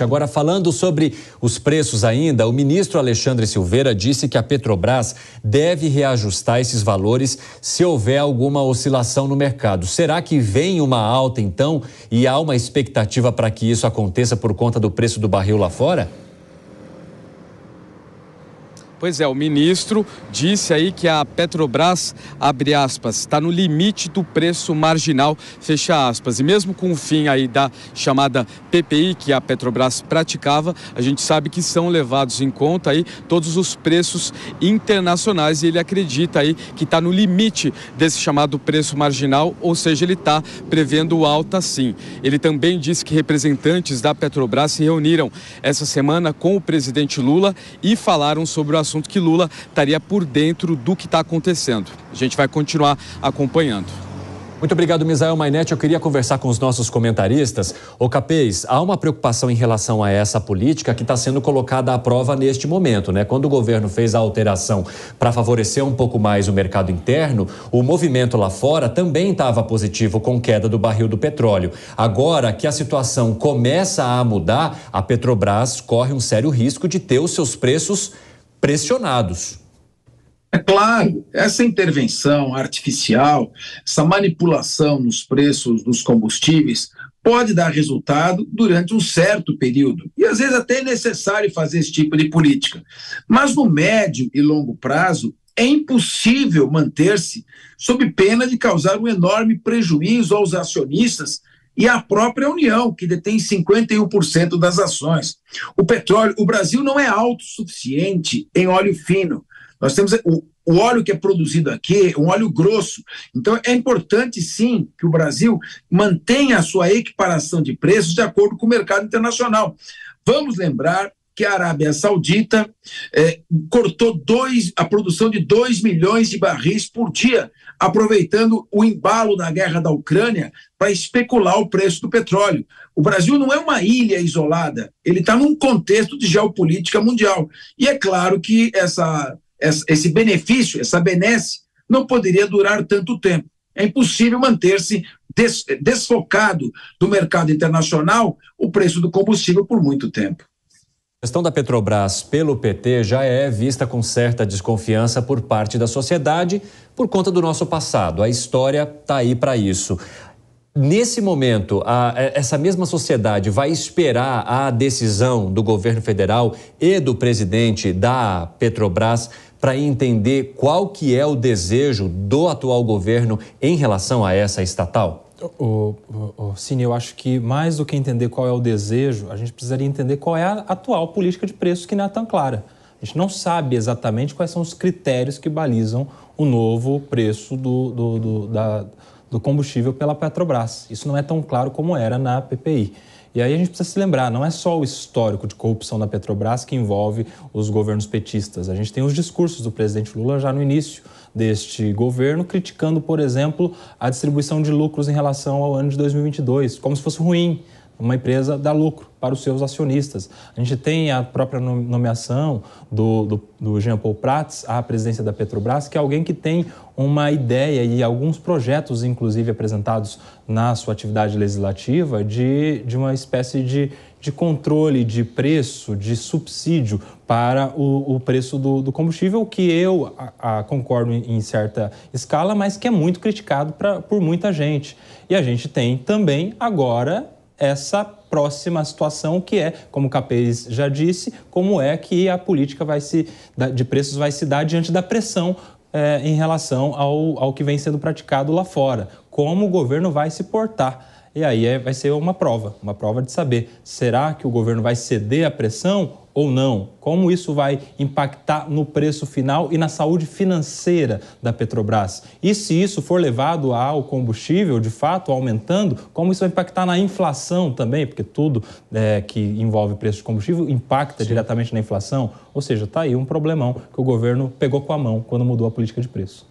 Agora, falando sobre os preços ainda, o ministro Alexandre Silveira disse que a Petrobras deve reajustar esses valores se houver alguma oscilação no mercado. Será que vem uma alta então e há uma expectativa para que isso aconteça por conta do preço do barril lá fora? Pois é, o ministro disse aí que a Petrobras, abre aspas, está no limite do preço marginal, fecha aspas. E mesmo com o fim aí da chamada PPI que a Petrobras praticava, a gente sabe que são levados em conta aí todos os preços internacionais e ele acredita aí que está no limite desse chamado preço marginal, ou seja, ele está prevendo alta sim. Ele também disse que representantes da Petrobras se reuniram essa semana com o presidente Lula e falaram sobre o assunto assunto que Lula estaria por dentro do que está acontecendo. A gente vai continuar acompanhando. Muito obrigado, Misael Mainete. Eu queria conversar com os nossos comentaristas. O Capês, há uma preocupação em relação a essa política que está sendo colocada à prova neste momento, né? Quando o governo fez a alteração para favorecer um pouco mais o mercado interno, o movimento lá fora também estava positivo com queda do barril do petróleo. Agora que a situação começa a mudar, a Petrobras corre um sério risco de ter os seus preços pressionados. É claro, essa intervenção artificial, essa manipulação nos preços dos combustíveis pode dar resultado durante um certo período. E às vezes até é necessário fazer esse tipo de política. Mas no médio e longo prazo, é impossível manter-se sob pena de causar um enorme prejuízo aos acionistas e a própria União, que detém 51% das ações. O petróleo, o Brasil não é autossuficiente em óleo fino. Nós temos o, o óleo que é produzido aqui, é um óleo grosso. Então é importante sim que o Brasil mantenha a sua equiparação de preços de acordo com o mercado internacional. Vamos lembrar que a Arábia Saudita eh, cortou dois, a produção de 2 milhões de barris por dia aproveitando o embalo da guerra da Ucrânia para especular o preço do petróleo. O Brasil não é uma ilha isolada, ele está num contexto de geopolítica mundial. E é claro que essa, esse benefício, essa benesse, não poderia durar tanto tempo. É impossível manter-se des, desfocado do mercado internacional o preço do combustível por muito tempo. A gestão da Petrobras pelo PT já é vista com certa desconfiança por parte da sociedade por conta do nosso passado. A história está aí para isso. Nesse momento, a, é, essa mesma sociedade vai esperar a decisão do governo federal e do presidente da Petrobras para entender qual que é o desejo do atual governo em relação a essa estatal? o, o, Cine, eu acho que mais do que entender qual é o desejo, a gente precisaria entender qual é a atual política de preço que não é tão clara. A gente não sabe exatamente quais são os critérios que balizam o novo preço do, do, do, da, do combustível pela Petrobras. Isso não é tão claro como era na PPI. E aí a gente precisa se lembrar, não é só o histórico de corrupção da Petrobras que envolve os governos petistas. A gente tem os discursos do presidente Lula já no início deste governo, criticando, por exemplo, a distribuição de lucros em relação ao ano de 2022, como se fosse ruim uma empresa dá lucro para os seus acionistas. A gente tem a própria nomeação do, do, do Jean Paul Prats à presidência da Petrobras, que é alguém que tem uma ideia e alguns projetos, inclusive apresentados na sua atividade legislativa, de, de uma espécie de, de controle de preço, de subsídio para o, o preço do, do, combustível, que eu a, a concordo em, certa escala, mas que é muito criticado pra, por muita gente. E a gente tem também agora essa próxima situação que é, como o Capês já disse, como é que a política vai se, de preços vai se dar diante da pressão é, em relação ao, ao que vem sendo praticado lá fora. Como o governo vai se portar e aí é, vai ser uma prova, uma prova de saber será que o governo vai ceder à pressão ou não? Como isso vai impactar no preço final e na saúde financeira da Petrobras? E se isso for levado ao combustível, de fato, aumentando, como isso vai impactar na inflação também? Porque tudo é, que envolve preço de combustível impacta Sim. diretamente na inflação. Ou seja, está aí um problemão que o governo pegou com a mão quando mudou a política de preço.